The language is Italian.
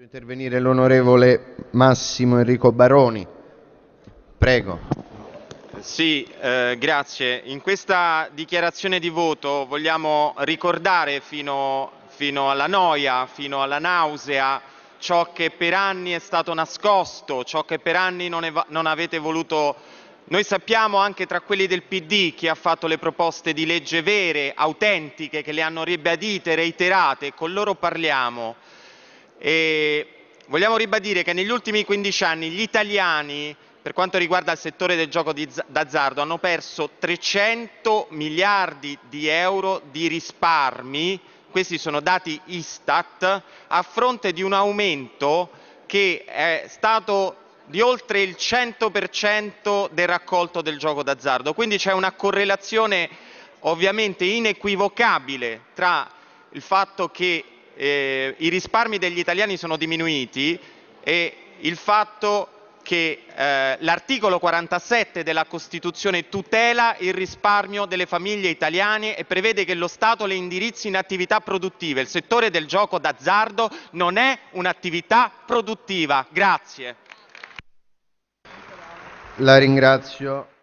intervenire l'onorevole Massimo Enrico Baroni. Prego. Sì, eh, grazie. In questa dichiarazione di voto vogliamo ricordare fino, fino alla noia, fino alla nausea, ciò che per anni è stato nascosto, ciò che per anni non, non avete voluto. Noi sappiamo anche tra quelli del PD chi ha fatto le proposte di legge vere, autentiche, che le hanno ribadite, reiterate, con loro parliamo e vogliamo ribadire che negli ultimi 15 anni gli italiani, per quanto riguarda il settore del gioco d'azzardo, hanno perso 300 miliardi di euro di risparmi, questi sono dati Istat, a fronte di un aumento che è stato di oltre il 100% del raccolto del gioco d'azzardo. Quindi c'è una correlazione ovviamente inequivocabile tra il fatto che eh, i risparmi degli italiani sono diminuiti e il fatto che eh, l'articolo 47 della Costituzione tutela il risparmio delle famiglie italiane e prevede che lo Stato le indirizzi in attività produttive. Il settore del gioco d'azzardo non è un'attività produttiva. Grazie. La ringrazio.